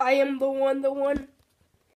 I am the one, the one.